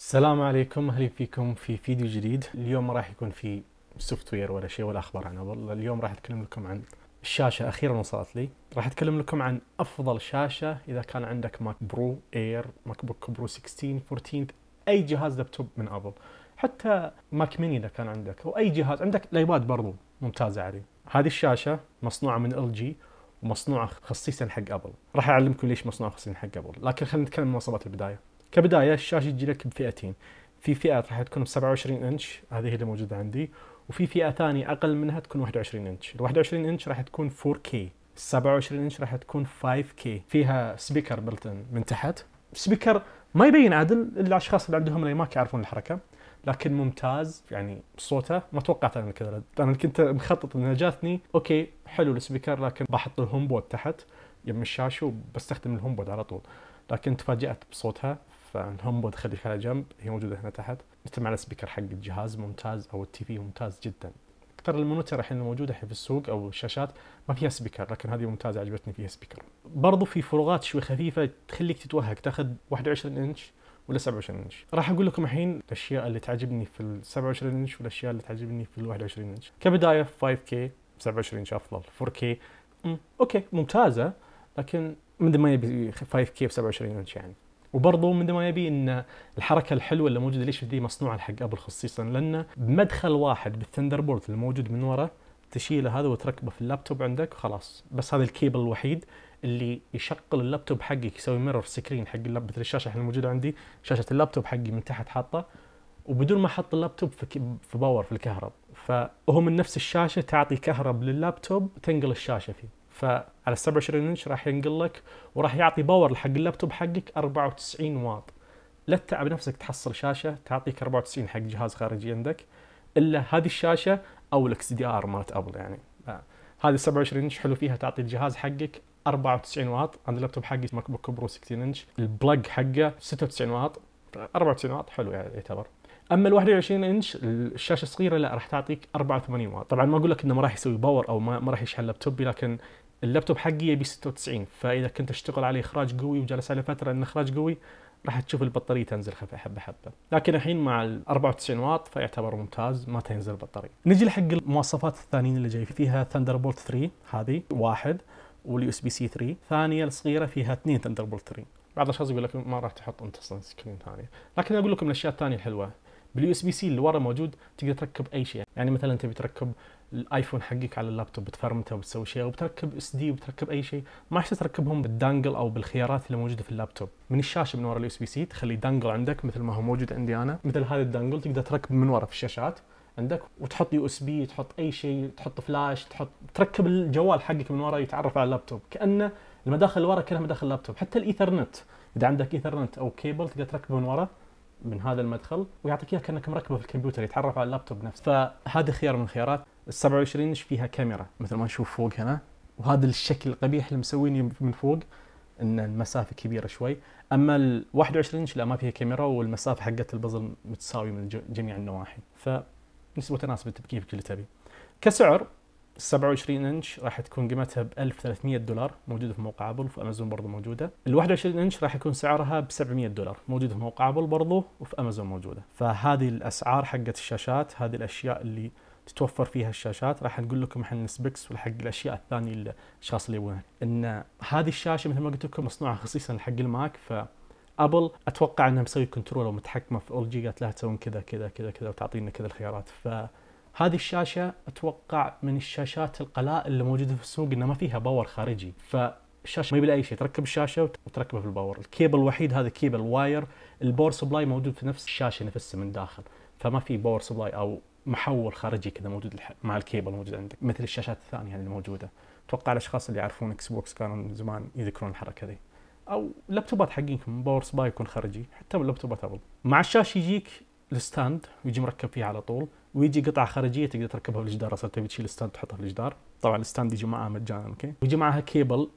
السلام عليكم اهلا فيكم في فيديو جديد اليوم ما راح يكون في سوفت وير ولا شيء ولا اخبار عن ابل اليوم راح اتكلم لكم عن الشاشه اخيرا وصلت لي راح اتكلم لكم عن افضل شاشه اذا كان عندك ماك برو اير ماك بوك برو 16 14 اي جهاز لابتوب من ابل حتى ماك ميني اذا كان عندك واي جهاز عندك الايباد برضو ممتازه عليه هذه الشاشه مصنوعه من ال جي ومصنوعه خصيصا حق ابل راح اعلمكم ليش مصنوعه خصيصا حق ابل لكن خلينا نتكلم مواصفات البدايه كبدايه الشاشه تجي لك بفئتين في فئه راح تكون ب 27 انش هذه اللي موجوده عندي وفي فئه ثانيه اقل منها تكون 21 انش ال 21 انش راح تكون 4K 27 انش راح تكون 5K فيها سبيكر بلتن من تحت سبيكر ما يبين عدل الا الاشخاص اللي عندهم الايماك يعرفون الحركه لكن ممتاز يعني صوته ما توقعت انا كذا انا كنت مخطط انه جاتني اوكي حلو السبيكر لكن بحط الهوم بود تحت يم الشاشه وبستخدم الهوم بود على طول لكن تفاجات بصوتها فالهومبود خليك على جنب هي موجوده هنا تحت نتم على السبيكر حق الجهاز ممتاز او التي في ممتاز جدا اكثر المونيتر الحين الموجوده في السوق او الشاشات ما فيها سبيكر لكن هذه ممتازه عجبتني فيها سبيكر برضو في فروقات شوي خفيفه تخليك تتوهق تاخذ 21 انش ولا 27 انش راح اقول لكم الحين الاشياء اللي تعجبني في ال 27 انش والاشياء اللي تعجبني في ال 21 انش كبدايه 5K 27 انش افضل 4K اوكي ممتازه لكن من ما يبي 5K ب 27 انش يعني وبرضه من ما يبي ان الحركه الحلوه اللي موجوده ليش دي مصنوعه حق ابل خصيصا لانه بمدخل واحد بورد اللي موجود من ورا تشيله هذا وتركبه في اللابتوب عندك وخلاص بس هذا الكيبل الوحيد اللي يشقل اللابتوب حقك يسوي ميرور سكرين حق مثل الشاشه اللي موجوده عندي شاشه اللابتوب حقي من تحت حاطه وبدون ما احط اللابتوب في, في باور في الكهرب فهو من نفس الشاشه تعطي كهرب لللابتوب تنقل الشاشه فيه فعلى 27 انش راح ينقل لك وراح يعطي باور حق اللابتوب حقك 94 واط لا تتعب نفسك تحصل شاشه تعطيك 94 حق جهاز خارجي عندك الا هذه الشاشه او الاكس دي ار مالت ابل يعني هذه 27 انش حلو فيها تعطي الجهاز حقك 94 واط انا اللابتوب حقي ماك بوك برو 16 انش البلج حقه 96 واط 94 واط حلو يعني يعتبر اما ال 21 انش الشاشه الصغيره لا راح تعطيك 84 واط طبعا ما اقول لك انه ما راح يسوي باور او ما راح يشحن لابتوبي لكن اللابتوب حقي يبي 96 فاذا كنت اشتغل على اخراج قوي وجلس عليه فتره ان اخراج قوي راح تشوف البطاريه تنزل خفيف حبه حبه لكن الحين مع ال 94 واط فيعتبر ممتاز ما تنزل البطاريه نجي لحق المواصفات الثانيين اللي جاي فيها بولت 3 هذه واحد واليو اس بي سي 3 ثانيه الصغيره فيها اثنين بولت 3 بعض الاشخاص يقول لك ما راح تحط انت اصلا سكرين ثانيه لكن اقول لكم الاشياء الثانيه الحلوه باليو اس بي سي اللي ورا موجود تقدر تركب اي شيء يعني مثلا تبي تركب الايفون حقك على اللابتوب بتفرمته وبتسوي شيء وبتركب اس دي وبتركب اي شيء ما يحتاج تركبهم بالدانجل او بالخيارات اللي موجوده في اللابتوب من الشاشه من ورا اليو اس بي سي تخلي دانجل عندك مثل ما هو موجود عندي انا مثل هذا الدانجل تقدر تركب من ورا في الشاشات عندك وتحط يو اس بي تحط اي شيء تحط فلاش تحط تركب الجوال حقك من ورا يتعرف على اللابتوب كانه المداخل اللي ورا كلها مداخل اللابتوب حتى الايثرنت اذا عندك ايثرنت او كيبل تقدر تركبه من ورا من هذا المدخل ويعطيك اياه كانك مركبه في الكمبيوتر يتعرف على اللابتوب نفسه فهذا خيار من الخيارات ال 27 انش فيها كاميرا مثل ما نشوف فوق هنا وهذا الشكل القبيح اللي مسوينه من فوق ان المسافه كبيره شوي اما ال 21 انش لا ما فيها كاميرا والمسافه حقت البزل متساويه من جميع النواحي فنسبه تناسب في اللي تبي كسعر 27 انش راح تكون قيمتها ب 1300 دولار موجوده في موقع ابل وفي امازون برضه موجوده ال 21 انش راح يكون سعرها ب 700 دولار موجوده في موقع ابل برضه وفي امازون موجوده فهذه الاسعار حقت الشاشات هذه الاشياء اللي تتوفر فيها الشاشات راح نقول لكم احنا السبيكس والحق الاشياء الثانيه اللي الاشخاص اللي يبونها ان هذه الشاشه مثل ما قلت لكم مصنوعه خصيصا حق الماك ف ابل اتوقع انها مسوي كنترول ومتحكمه في اول جي قالت لها تسوون كذا كذا كذا كذا وتعطينا كذا الخيارات ف هذه الشاشه اتوقع من الشاشات القلائل اللي موجوده في السوق انه ما فيها باور خارجي ف الشاشه ما يبي اي شيء تركب الشاشه وتركبها في الباور الكيبل الوحيد هذا كيبل واير الباور سبلاي موجود في نفس الشاشه نفسها من داخل فما في باور سبلاي او محول خارجي كذا موجود مع الكيبل موجود عندك مثل الشاشات الثانيه اللي موجوده اتوقع الاشخاص اللي يعرفون اكس بوكس كانوا من زمان يذكرون الحركه دي او لابتوبات حقينكم باور سبلاي يكون خارجي حتى اللابتوبات ابل مع الشاشه يجيك الستاند ويجي مركب فيه على طول ويجي قطعه خارجيه تقدر تركبها بالجدار اصلا تبي تشيل الستاند تحطها في الجدار طبعا الستاند يجي معاه مجانا اوكي ويجي معاها كيبل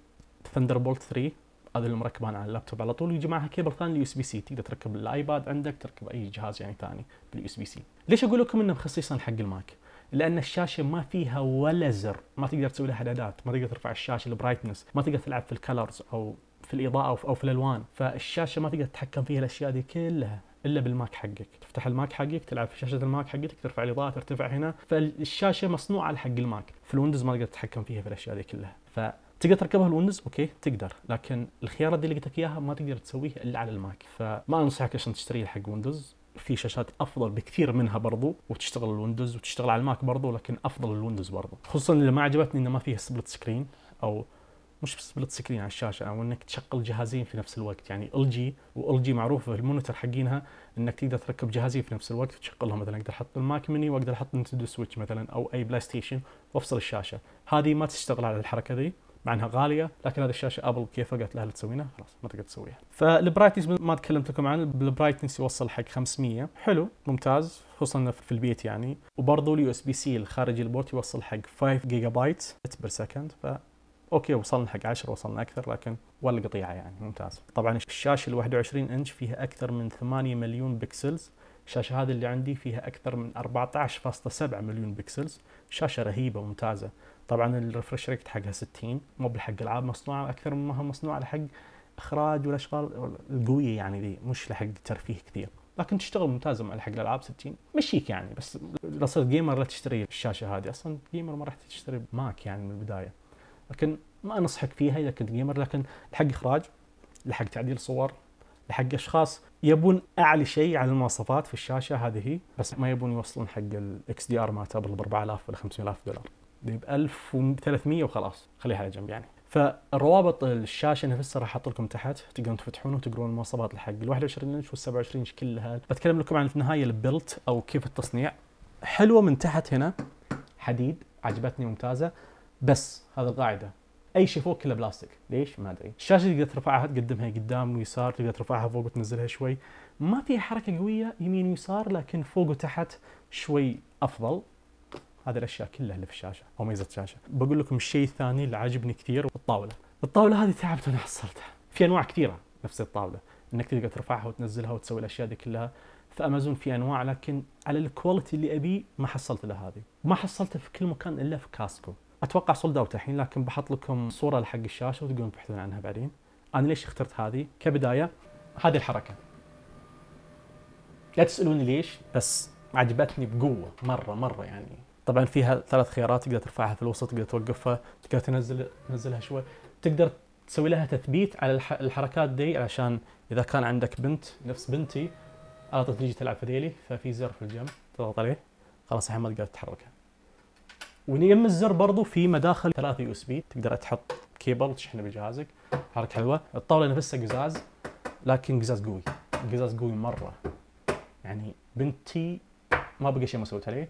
ثندر بولت 3 هذا اللي مركبان على اللابتوب على طول ويجي معها كيبل ثاني يو اس بي سي تقدر تركب الايباد عندك تركب اي جهاز يعني ثاني باليو اس بي سي ليش اقول لكم انه خصيصا حق الماك لان الشاشه ما فيها ولا زر ما تقدر تسوي لها اعدادات ما تقدر ترفع الشاشه البرايتنس ما تقدر تلعب في الكلرز او في الاضاءه او في الالوان فالشاشه ما تقدر تتحكم فيها الاشياء دي كلها الا بالماك حقك تفتح الماك حقك تلعب في شاشه الماك حقتك ترفع الاضاءه ترتفع هنا فالشاشه مصنوعه على حق الماك في الويندوز ما تقدر تتحكم فيها في الاشياء دي كلها ف تقدر تركبها الويندوز اوكي تقدر لكن الخيارات دي اللي قلت لك اياها ما تقدر تسويها الا على الماك فما انصحك عشان تشتري حق ويندوز في شاشات افضل بكثير منها برضو وتشتغل الويندوز وتشتغل على الماك برضو لكن افضل الويندوز برضو خصوصا اللي ما عجبتني انه ما فيها سبلت سكرين او مش بس سكرين على الشاشه او انك تشغل جهازين في نفس الوقت يعني ال جي وال جي معروفه المونيتور حقينها انك تقدر تركب جهازين في نفس الوقت وتشغلهم مثلا اقدر احط الماك مني واقدر احط نتندو سويتش مثلا او اي بلاي ستيشن وافصل الشاشه هذه ما تشتغل على الحركه ذي مع انها غاليه لكن هذه الشاشه ابل كيف قالت لها تسوينها خلاص ما تقدر تسويها فالبرايتنس ما تكلمت لكم عنه البرايتنس يوصل حق 500 حلو ممتاز خصوصا في البيت يعني وبرضه اليو اس بي سي الخارجي البورت يوصل حق 5 جيجا بايت بير سكند ف اوكي وصلنا حق 10 وصلنا اكثر لكن ولا قطيعه يعني ممتاز طبعا الشاشه ال 21 انش فيها اكثر من 8 مليون بكسلز الشاشه هذه اللي عندي فيها اكثر من 14.7 مليون بكسلز شاشه رهيبه ممتازه طبعا الريفرش ريت حقها 60 مو بالحق العاب مصنوعه اكثر مما مصنوعه لحق اخراج والاشغال القويه يعني ذي مش لحق ترفيه كثير لكن تشتغل ممتازه مع حق الالعاب 60 مشيك يعني بس لو صرت جيمر لا تشتري الشاشه هذه اصلا جيمر ما راح تشتري ماك يعني من البدايه لكن ما انصحك فيها اذا كنت جيمر لكن لحق اخراج لحق تعديل صور لحق اشخاص يبون اعلى شيء على المواصفات في الشاشه هذه بس ما يبون يوصلون حق الاكس دي ار مالته ب 4000 ولا 5000 دولار ب 1300 وخلاص خليها على جنب يعني فالروابط الشاشه نفسها راح احط لكم تحت تقدرون تفتحونه وتقرون المواصفات لحق ال 21 انش وال 27 انش كلها بتكلم لكم عن في النهايه البلت او كيف التصنيع حلوه من تحت هنا حديد عجبتني ممتازه بس هذا القاعده اي شيء فوق كله بلاستيك ليش ما ادري الشاشه تقدر ترفعها تقدمها قدام ويسار تقدر ترفعها فوق وتنزلها شوي ما في حركه قويه يمين ويسار لكن فوق وتحت شوي افضل هذه الاشياء كلها اللي في الشاشه او ميزه الشاشه بقول لكم الشيء الثاني اللي عاجبني كثير الطاوله الطاوله هذه تعبت وانا حصلتها في انواع كثيره نفس الطاوله انك تقدر ترفعها وتنزلها وتسوي الاشياء دي كلها في امازون في انواع لكن على الكواليتي اللي ابيه ما حصلت له هذه ما حصلتها في كل مكان الا في كاسكو اتوقع سولد اوت الحين لكن بحط لكم صوره لحق الشاشه وتقدرون تبحثون عنها بعدين انا ليش اخترت هذه كبدايه هذه الحركه لا تسالوني ليش بس عجبتني بقوه مره مره يعني طبعا فيها ثلاث خيارات تقدر ترفعها في الوسط تقدر توقفها تقدر تنزل تنزلها شوي تقدر تسوي لها تثبيت على الحركات دي علشان اذا كان عندك بنت نفس بنتي على طول تجي تلعب في ديلي ففي زر في الجنب تضغط عليه خلاص الحين ما تقدر تتحركها ويم الزر برضو في مداخل ثلاثة يو اس بي تقدر تحط كيبل تشحنه بجهازك حركه حلوه الطاوله نفسها قزاز لكن قزاز قوي قزاز قوي مره يعني بنتي ما بقى شيء ما سويت عليه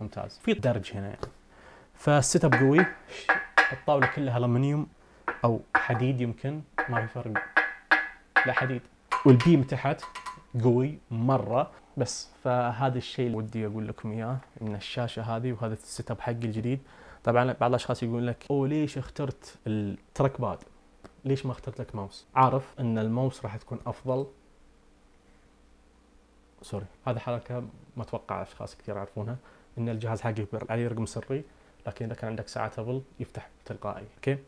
ممتاز في درج هنا يعني. فالست اب قوي الطاوله كلها المنيوم او حديد يمكن ما في فرق لا حديد والبيم تحت قوي مره بس فهذا الشيء اللي ودي اقول لكم اياه ان الشاشه هذه وهذا السيت اب حقي الجديد طبعا بعض الاشخاص يقول لك او ليش اخترت التراك باد ليش ما اخترت لك ماوس عارف ان الماوس راح تكون افضل سوري هذا حركه ما اتوقع اشخاص كثير يعرفونها ان الجهاز حقي عليه رقم سري لكن اذا كان عندك ساعه ابل يفتح تلقائي اوكي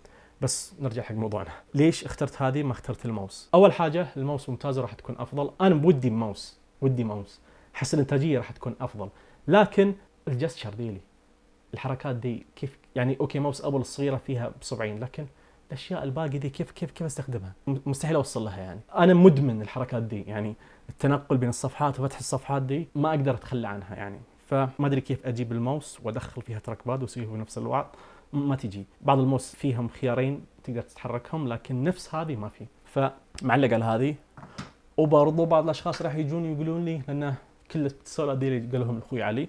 بس نرجع حق موضوعنا ليش اخترت هذه ما اخترت الماوس اول حاجه الماوس ممتاز راح تكون افضل انا بودي ماوس ودي ماوس حس الانتاجيه راح تكون افضل لكن الجستشر ديلي الحركات دي كيف يعني اوكي ماوس ابل الصغيره فيها بصبعين لكن الاشياء الباقي دي كيف كيف كيف استخدمها؟ مستحيل اوصل لها يعني، انا مدمن الحركات دي يعني التنقل بين الصفحات وفتح الصفحات دي ما اقدر اتخلى عنها يعني، فما ادري كيف اجيب الماوس وادخل فيها تراك باد واسويه بنفس الوقت ما تجي بعض الموس فيهم خيارين تقدر تتحركهم لكن نفس هذه ما في فمعلق على هذه وبرضو بعض الاشخاص راح يجون يقولون لي لانه كل اتصال دي اللي قالهم اخوي علي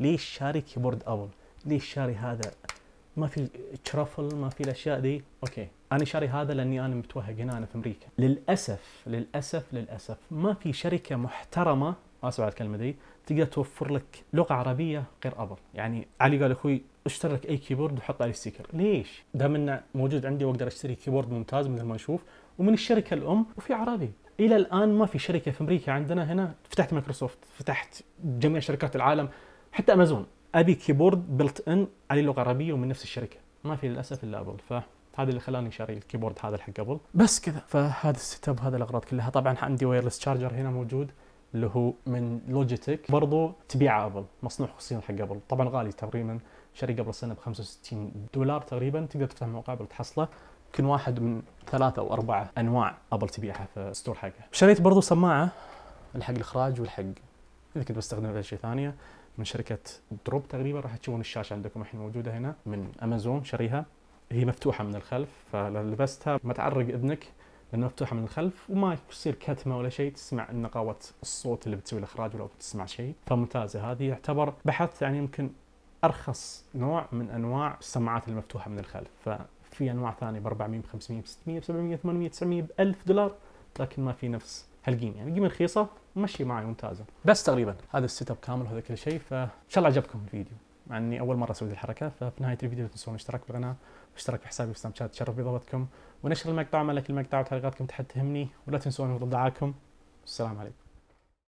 ليش شاري كيبورد ابل؟ ليش شاري هذا؟ ما في ترافل ما في الاشياء دي اوكي انا شاري هذا لاني انا متوهق هنا انا في امريكا للاسف للاسف للاسف ما في شركه محترمه اسف على الكلمه دي تقدر توفر لك لغه عربيه غير ابل يعني علي قال اخوي اشتري لك اي كيبورد وحط عليه ستيكر ليش دام انه موجود عندي واقدر اشتري كيبورد ممتاز مثل ما نشوف ومن الشركه الام وفي عربي الى الان ما في شركه في امريكا عندنا هنا فتحت مايكروسوفت فتحت جميع شركات العالم حتى امازون ابي كيبورد بلت ان عليه لغه عربيه ومن نفس الشركه ما في للاسف الا ابل فهذا اللي خلاني شاري الكيبورد هذا حق ابل بس كذا فهذا السيت اب هذا الاغراض كلها طبعا عندي وايرلس تشارجر هنا موجود اللي هو من لوجيتك برضو تبيعه ابل مصنوع خصوصيا حق ابل طبعا غالي تقريبا شاري قبل سنه ب 65 دولار تقريبا تقدر تفتح مقابل تحصله يمكن واحد من ثلاثة أو أربعة أنواع أبل تبيعها في ستور حقه شريت برضو سماعة الحق الإخراج والحق إذا كنت بستخدمها في شيء ثانية من شركة دروب تقريبا راح تشوفون الشاشة عندكم الحين موجودة هنا من أمازون شريها هي مفتوحة من الخلف فلبستها ما تعرق إذنك لانه مفتوحة من الخلف وما يصير كتمة ولا شيء تسمع نقاوة الصوت اللي بتسوي الإخراج ولا بتسمع شيء فممتازة هذه يعتبر بحث يعني يمكن ارخص نوع من انواع السماعات المفتوحه من الخلف ففي انواع ثانيه ب 400 ب 500 ب 600 ب 700 800 900 ب 1000 دولار لكن ما في نفس هالقيمه يعني قيمه رخيصه ماشيه معي ممتازه بس تقريبا هذا السيت اب كامل وهذا كل شيء فان شاء الله عجبكم الفيديو مع اني اول مره اسوي الحركه ففي نهايه الفيديو لا تنسون الاشتراك بالقناه واشتراك في حسابي في سناب شات تشرف بضبطكم ونشر المقطع ما لك المقطع وتعليقاتكم تحت تهمني ولا تنسون ضد دعاكم والسلام عليكم